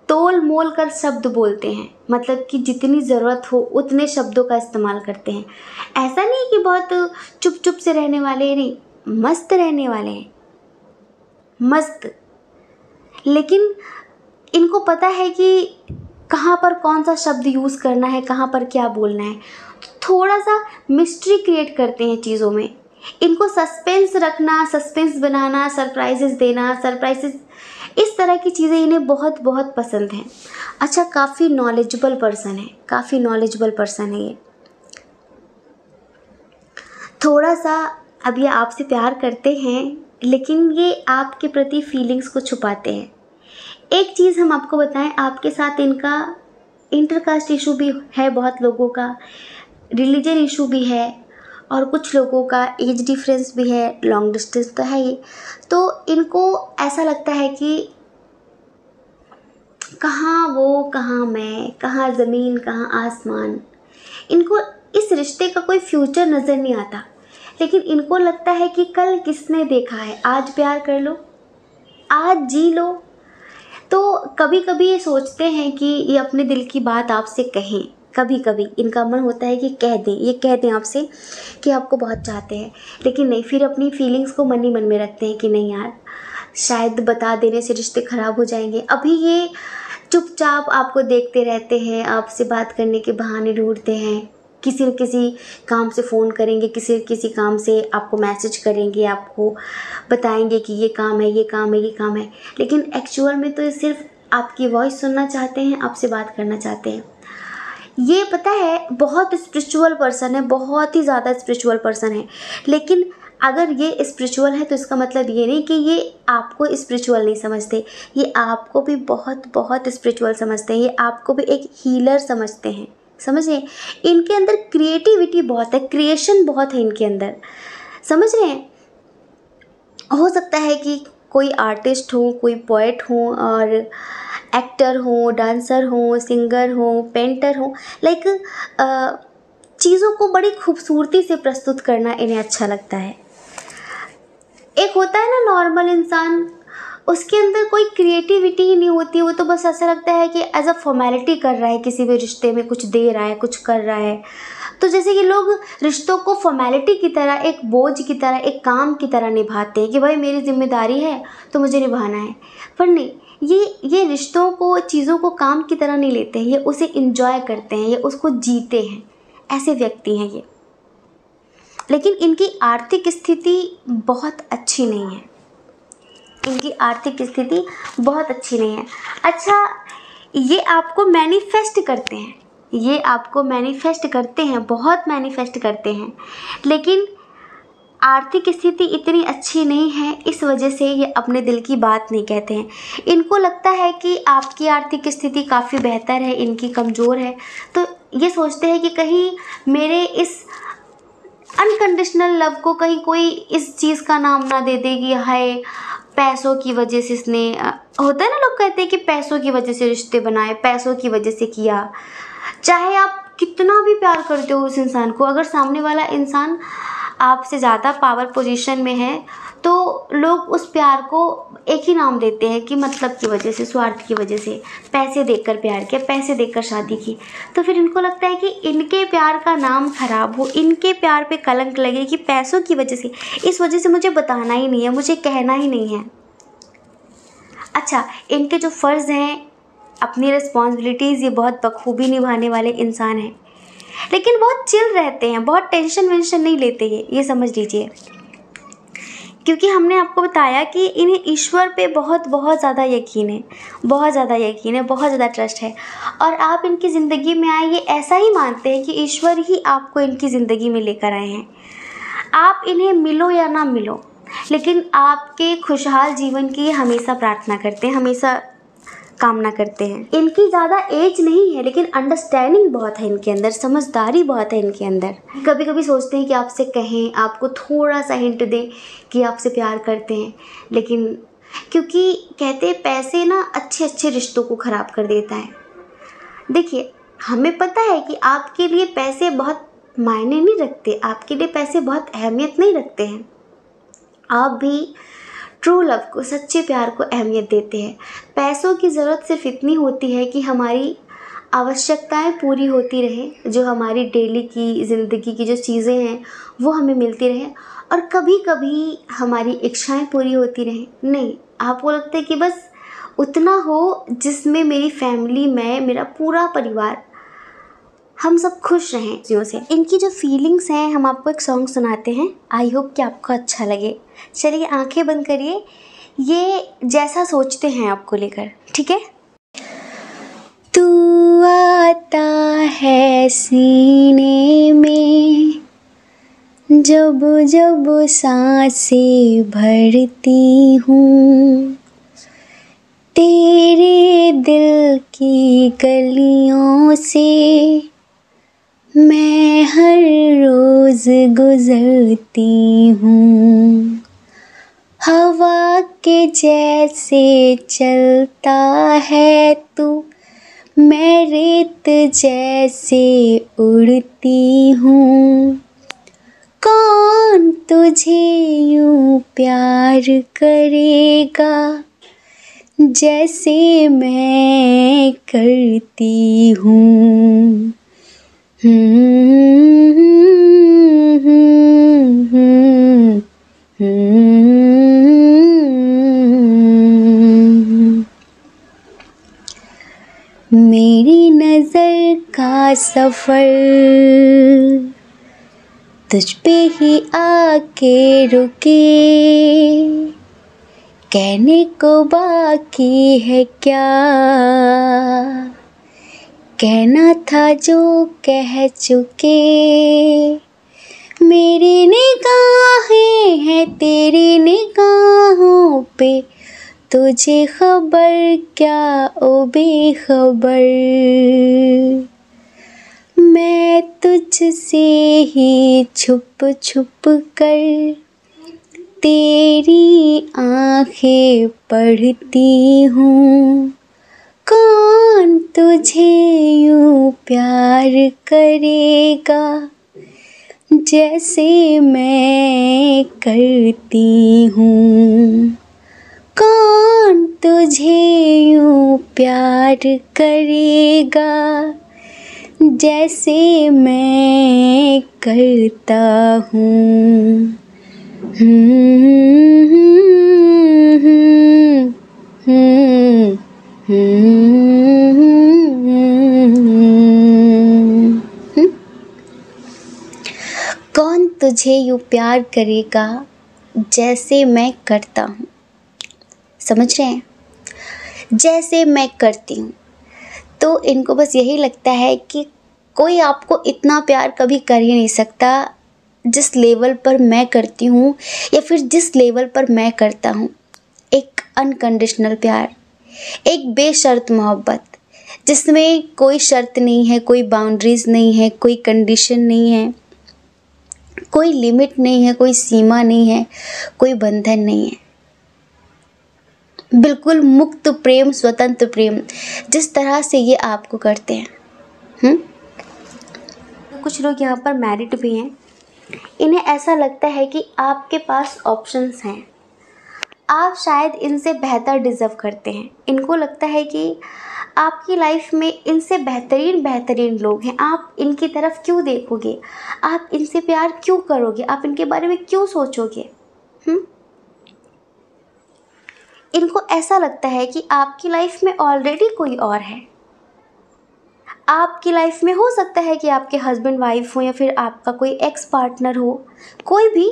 Speaker 1: तोल मोल कर शब्द बोलते हैं मतलब कि जितनी ज़रूरत हो उतने शब्दों का इस्तेमाल करते हैं ऐसा नहीं कि बहुत चुप चुप से रहने वाले नहीं मस्त रहने वाले हैं मस्त लेकिन इनको पता है कि कहाँ पर कौन सा शब्द यूज़ करना है कहाँ पर क्या बोलना है थोड़ा सा मिस्ट्री क्रिएट करते हैं चीज़ों में इनको सस्पेंस रखना सस्पेंस बनाना सरप्राइजेस देना सरप्राइजेस इस तरह की चीज़ें इन्हें बहुत बहुत पसंद हैं अच्छा काफ़ी नॉलेजबल पर्सन है काफ़ी नॉलेजबल पर्सन है ये थोड़ा सा अब ये आपसे प्यार करते हैं लेकिन ये आपके प्रति फीलिंग्स को छुपाते हैं एक चीज़ हम आपको बताएं आपके साथ इनका इंटरकास्ट इशू भी है बहुत लोगों का रिलीजन इशू भी है और कुछ लोगों का एज डिफरेंस भी है लॉन्ग डिस्टेंस तो है ये तो इनको ऐसा लगता है कि कहाँ वो कहाँ मैं कहाँ ज़मीन कहाँ आसमान इनको इस रिश्ते का कोई फ्यूचर नज़र नहीं आता लेकिन इनको लगता है कि कल किसने देखा है आज प्यार कर लो आज जी लो तो कभी कभी ये सोचते हैं कि ये अपने दिल की बात आपसे कहें कभी कभी इनका मन होता है कि कह दें ये कह दें आपसे कि आपको बहुत चाहते हैं लेकिन नहीं फिर अपनी फीलिंग्स को मन ही मन में रखते हैं कि नहीं यार शायद बता देने से रिश्ते ख़राब हो जाएंगे अभी ये चुपचाप आपको देखते रहते हैं आपसे बात करने के बहाने ढूंढते हैं किसी न किसी काम से फ़ोन करेंगे किसी न किसी काम से आपको मैसेज करेंगे आपको बताएंगे कि ये काम है ये काम है ये काम है लेकिन एक्चुअल में तो सिर्फ आपकी वॉइस सुनना चाहते हैं आपसे बात करना चाहते हैं ये पता है बहुत स्पिरिचुअल पर्सन है बहुत ही ज़्यादा स्पिरिचुअल पर्सन है लेकिन अगर ये स्पिरिचुअल है तो इसका मतलब ये नहीं कि ये आपको स्पिरिचुअल नहीं समझते ये आपको भी बहुत बहुत स्पिरिचुअल समझते हैं ये आपको भी एक हीलर समझते हैं समझ रहे हैं इनके अंदर क्रिएटिविटी बहुत है क्रिएशन बहुत है इनके अंदर समझ रहे हैं हो सकता है कि कोई आर्टिस्ट हो कोई पोइट हो और एक्टर हों डांसर हों सिंगर हों पेंटर हों लाइक चीज़ों को बड़ी खूबसूरती से प्रस्तुत करना इन्हें अच्छा लगता है एक होता है ना नॉर्मल इंसान उसके अंदर कोई क्रिएटिविटी ही नहीं होती वो तो बस ऐसा लगता है कि एज अ फॉर्मेलिटी कर रहा है किसी भी रिश्ते में कुछ दे रहा है कुछ कर रहा है तो जैसे कि लोग रिश्तों को फॉर्मेलिटी की तरह एक बोझ की तरह एक काम की तरह निभाते हैं कि भाई मेरी जिम्मेदारी है तो मुझे निभाना है पर नहीं ये ये रिश्तों को चीज़ों को काम की तरह नहीं लेते हैं ये उसे इन्जॉय करते हैं ये उसको जीते हैं ऐसे व्यक्ति हैं ये लेकिन इनकी आर्थिक स्थिति बहुत अच्छी नहीं है इनकी आर्थिक स्थिति बहुत अच्छी नहीं है अच्छा ये आपको मैनिफेस्ट करते हैं ये आपको मैनिफेस्ट करते हैं बहुत मैनिफेस्ट करते हैं लेकिन आर्थिक स्थिति इतनी अच्छी नहीं है इस वजह से ये अपने दिल की बात नहीं कहते हैं इनको लगता है कि आपकी आर्थिक स्थिति काफ़ी बेहतर है इनकी कमज़ोर है तो ये सोचते हैं कि कहीं मेरे इस अनकंडीशनल लव को कहीं कोई इस चीज़ का नाम ना दे दे कि हाय पैसों की वजह से इसने होता है ना लोग कहते हैं कि पैसों की वजह से रिश्ते बनाए पैसों की वजह से किया चाहे आप कितना भी प्यार करते हो उस इंसान को अगर सामने वाला इंसान आपसे ज़्यादा पावर पोजीशन में है तो लोग उस प्यार को एक ही नाम देते हैं कि मतलब की वजह से स्वार्थ की वजह से पैसे देकर प्यार किया पैसे देकर शादी की तो फिर इनको लगता है कि इनके प्यार का नाम खराब हो इनके प्यार पे कलंक लगे कि पैसों की वजह से इस वजह से मुझे बताना ही नहीं है मुझे कहना ही नहीं है अच्छा इनके जो फ़र्ज़ हैं अपनी रिस्पॉन्सिबिलिटीज़ ये बहुत बखूबी निभाने वाले इंसान हैं लेकिन बहुत चिल रहते हैं बहुत टेंशन वेंशन नहीं लेते ये ये समझ लीजिए क्योंकि हमने आपको बताया कि इन्हें ईश्वर पे बहुत बहुत ज़्यादा यकीन है बहुत ज़्यादा यकीन है बहुत ज़्यादा ट्रस्ट है और आप इनकी ज़िंदगी में आए ये ऐसा ही मानते हैं कि ईश्वर ही आपको इनकी ज़िंदगी में लेकर आए हैं आप इन्हें मिलो या ना मिलो लेकिन आपके खुशहाल जीवन की हमेशा प्रार्थना करते हैं हमेशा कामना करते हैं इनकी ज़्यादा एज नहीं है लेकिन अंडरस्टैंडिंग बहुत है इनके अंदर समझदारी बहुत है इनके अंदर कभी कभी सोचते हैं कि आपसे कहें आपको थोड़ा सा हिंट दें कि आपसे प्यार करते हैं लेकिन क्योंकि कहते पैसे ना अच्छे अच्छे रिश्तों को ख़राब कर देता है देखिए हमें पता है कि आपके लिए पैसे बहुत मायने नहीं रखते आपके लिए पैसे बहुत अहमियत नहीं रखते हैं आप भी ट्रू लव को सच्चे प्यार को अहमियत देते हैं पैसों की ज़रूरत सिर्फ इतनी होती है कि हमारी आवश्यकताएं पूरी होती रहे जो हमारी डेली की ज़िंदगी की जो चीज़ें हैं वो हमें मिलती रहे और कभी कभी हमारी इच्छाएं पूरी होती रहें नहीं आपको लगता है कि बस उतना हो जिसमें मेरी फैमिली में मेरा पूरा परिवार हम सब खुश रहें जियो से इनकी जो फीलिंग्स हैं हम आपको एक सॉन्ग सुनाते हैं आई होप कि आपको अच्छा लगे चलिए आंखें बंद करिए ये जैसा सोचते हैं आपको लेकर ठीक है तू आता है सीने में जब जब सांसें भरती हूँ तेरे दिल की गलियों से मैं हर रोज़ गुजरती हूँ हवा के जैसे चलता है तू मैं रेत जैसे उड़ती हूँ कौन तुझे यूँ प्यार करेगा जैसे मैं करती हूँ मेरी नज़र का सफ़र तुझ पे ही आके रुके कहने को बाकी है क्या कहना था जो कह चुके मेरी निगाहें हैं तेरी निगाहों पे तुझे खबर क्या ओ बेखबर मैं तुझसे ही छुप छुप कर तेरी आंखें पढ़ती हूँ कौन तुझे यू प्यार करेगा जैसे मैं करती हूँ कौन तुझे यू प्यार करेगा जैसे मैं करता हूँ हम्म हम्म हम्म, हम्म, हम्म। कौन तुझे यू प्यार करेगा जैसे मैं करता हूँ समझ रहे हैं जैसे मैं करती हूँ तो इनको बस यही लगता है कि कोई आपको इतना प्यार कभी कर ही नहीं सकता जिस लेवल पर मैं करती हूँ या फिर जिस लेवल पर मैं करता हूँ एक अनकंडीशनल प्यार एक बेशर्त मोहब्बत जिसमें कोई शर्त नहीं है कोई बाउंड्रीज नहीं है कोई कंडीशन नहीं है कोई लिमिट नहीं है कोई सीमा नहीं है कोई बंधन नहीं है बिल्कुल मुक्त प्रेम स्वतंत्र प्रेम जिस तरह से ये आपको करते हैं हुँ? कुछ लोग यहाँ पर मैरिड भी हैं इन्हें ऐसा लगता है कि आपके पास ऑप्शंस हैं आप शायद इनसे बेहतर डिज़र्व करते हैं इनको लगता है कि आपकी लाइफ में इनसे बेहतरीन बेहतरीन लोग हैं आप इनकी तरफ क्यों देखोगे आप इनसे प्यार क्यों करोगे आप इनके बारे में क्यों सोचोगे हुँ? हम्म? इनको ऐसा लगता है कि आपकी लाइफ में ऑलरेडी कोई और है आपकी लाइफ में हो सकता है कि आपके हस्बैंड वाइफ हो या फिर आपका कोई एक्स पार्टनर हो कोई भी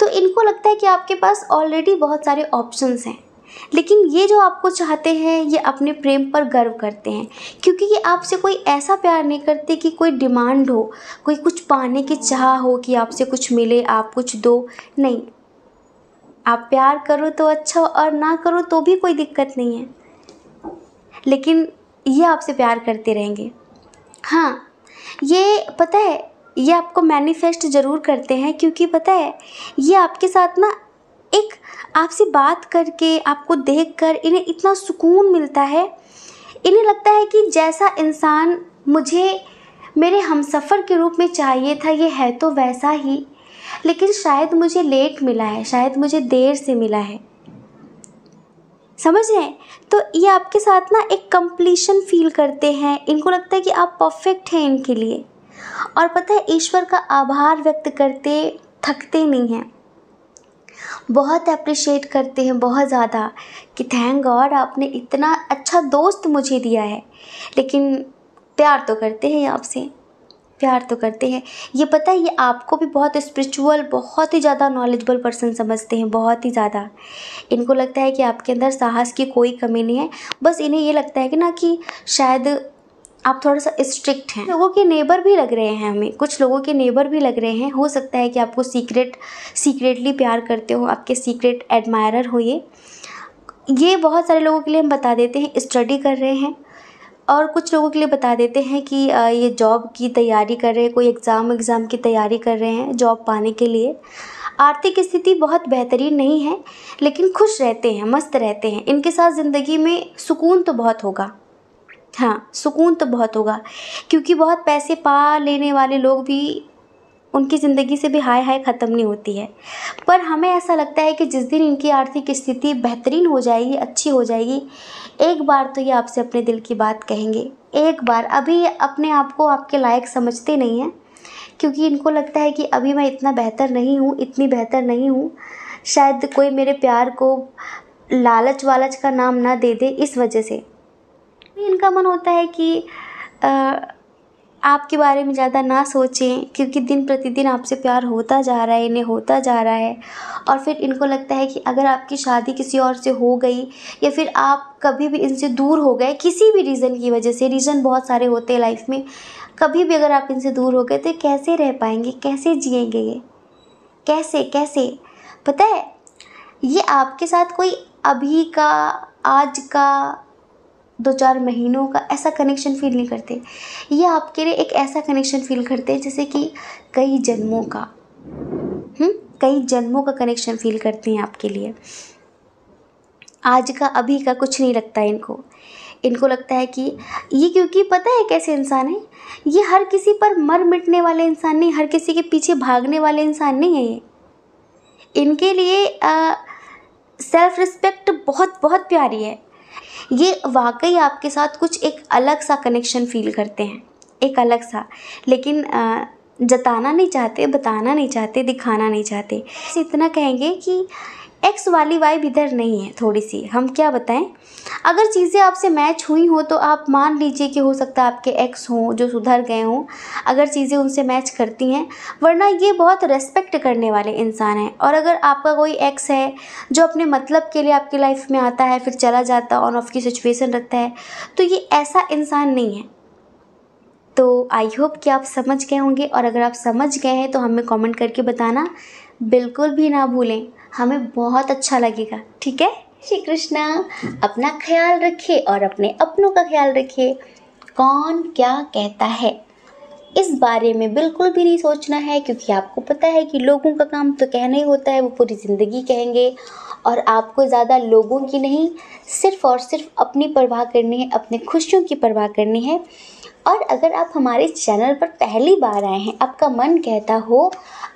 Speaker 1: तो इनको लगता है कि आपके पास ऑलरेडी बहुत सारे ऑप्शंस हैं लेकिन ये जो आपको चाहते हैं ये अपने प्रेम पर गर्व करते हैं क्योंकि ये आपसे कोई ऐसा प्यार नहीं करते कि कोई डिमांड हो कोई कुछ पाने की चाह हो कि आपसे कुछ मिले आप कुछ दो नहीं आप प्यार करो तो अच्छा और ना करो तो भी कोई दिक्कत नहीं है लेकिन ये आपसे प्यार करते रहेंगे हाँ ये पता है ये आपको मैनिफेस्ट ज़रूर करते हैं क्योंकि पता है ये आपके साथ ना एक आपसे बात करके आपको देख कर इन्हें इतना सुकून मिलता है इन्हें लगता है कि जैसा इंसान मुझे मेरे हम सफ़र के रूप में चाहिए था ये है तो वैसा ही लेकिन शायद मुझे लेट मिला है शायद मुझे देर से मिला है समझ रहे हैं तो ये आपके साथ ना एक कंप्लीशन फील करते हैं इनको लगता है कि आप परफेक्ट हैं इनके लिए और पता है ईश्वर का आभार व्यक्त करते थकते नहीं हैं बहुत अप्रिशिएट करते हैं बहुत ज़्यादा कि थैंक गॉड आपने इतना अच्छा दोस्त मुझे दिया है लेकिन प्यार तो करते हैं आपसे प्यार तो करते हैं ये पता है ये आपको भी बहुत स्पिरिचुअल बहुत ही ज़्यादा नॉलेजबल पर्सन समझते हैं बहुत ही ज़्यादा इनको लगता है कि आपके अंदर साहस की कोई कमी नहीं है बस इन्हें ये लगता है कि ना कि शायद आप थोड़ा सा स्ट्रिक्ट हैं लोगों के नेबर भी लग रहे हैं हमें कुछ लोगों के नेबर भी लग रहे हैं हो सकता है कि आपको सीक्रेट सीक्रेटली प्यार करते हो आपके सीक्रेट एडमायर हो ये ये बहुत सारे लोगों के लिए हम बता देते हैं स्टडी कर रहे हैं और कुछ लोगों के लिए बता देते हैं कि ये जॉब की तैयारी कर रहे हैं कोई एग्ज़ाम एग्ज़ाम की तैयारी कर रहे हैं जॉब पाने के लिए आर्थिक स्थिति बहुत बेहतरीन नहीं है लेकिन खुश रहते हैं मस्त रहते हैं इनके साथ ज़िंदगी में सुकून तो बहुत होगा हाँ सुकून तो बहुत होगा क्योंकि बहुत पैसे पा लेने वाले लोग भी उनकी ज़िंदगी से भी हाय हाय ख़त्म नहीं होती है पर हमें ऐसा लगता है कि जिस दिन इनकी आर्थिक स्थिति बेहतरीन हो जाएगी अच्छी हो जाएगी एक बार तो ये आपसे अपने दिल की बात कहेंगे एक बार अभी अपने आप को आपके लायक समझते नहीं हैं क्योंकि इनको लगता है कि अभी मैं इतना बेहतर नहीं हूँ इतनी बेहतर नहीं हूँ शायद कोई मेरे प्यार को लालच वालच का नाम ना दे दे इस वजह से इनका मन होता है कि आ, आपके बारे में ज़्यादा ना सोचें क्योंकि दिन प्रतिदिन आपसे प्यार होता जा रहा है इन्हें होता जा रहा है और फिर इनको लगता है कि अगर आपकी शादी किसी और से हो गई या फिर आप कभी भी इनसे दूर हो गए किसी भी रीज़न की वजह से रीज़न बहुत सारे होते हैं लाइफ में कभी भी अगर आप इनसे दूर हो गए तो कैसे रह पाएंगे कैसे जिएंगे ये कैसे कैसे पता है ये आपके साथ कोई अभी का आज का दो चार महीनों का ऐसा कनेक्शन फील नहीं करते ये आपके लिए एक ऐसा कनेक्शन फील करते हैं जैसे कि कई जन्मों का हुँ? हम्म? कई जन्मों का कनेक्शन फील करते हैं आपके लिए आज का अभी का कुछ नहीं लगता है इनको इनको लगता है कि ये क्योंकि पता है कैसे इंसान है ये हर किसी पर मर मिटने वाले इंसान नहीं हर किसी के पीछे भागने वाले इंसान नहीं है ये इनके लिए सेल्फ़ रिस्पेक्ट बहुत बहुत प्यारी है ये वाकई आपके साथ कुछ एक अलग सा कनेक्शन फील करते हैं एक अलग सा लेकिन जताना नहीं चाहते बताना नहीं चाहते दिखाना नहीं चाहते इतना कहेंगे कि एक्स वाली वाइब इधर नहीं है थोड़ी सी हम क्या बताएं अगर चीज़ें आपसे मैच हुई हों तो आप मान लीजिए कि हो सकता है आपके एक्स हों जो सुधर गए हों अगर चीज़ें उनसे मैच करती हैं वरना ये बहुत रेस्पेक्ट करने वाले इंसान हैं और अगर आपका कोई एक्स है जो अपने मतलब के लिए आपकी लाइफ में आता है फिर चला जाता ऑन ऑफ की सिचुएसन रखता है तो ये ऐसा इंसान नहीं है तो आई होप कि आप समझ गए होंगे और अगर आप समझ गए हैं तो हमें कमेंट करके बताना बिल्कुल भी ना भूलें हमें बहुत अच्छा लगेगा ठीक है श्री कृष्णा अपना ख्याल रखिए और अपने अपनों का ख्याल रखिए कौन क्या कहता है इस बारे में बिल्कुल भी नहीं सोचना है क्योंकि आपको पता है कि लोगों का काम तो कहना ही होता है वो पूरी ज़िंदगी कहेंगे और आपको ज़्यादा लोगों की नहीं सिर्फ़ और सिर्फ अपनी परवाह करनी है अपने खुशियों की परवाह करनी है और अगर आप हमारे चैनल पर पहली बार आए हैं आपका मन कहता हो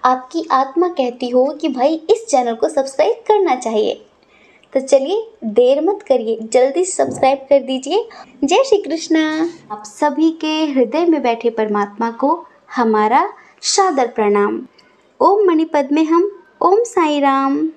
Speaker 1: आपकी आत्मा कहती हो कि भाई इस चैनल को सब्सक्राइब करना चाहिए तो चलिए देर मत करिए जल्दी सब्सक्राइब कर दीजिए जय श्री कृष्णा आप सभी के हृदय में बैठे परमात्मा को हमारा सादर प्रणाम ओम मणिपद में हम ओम साई राम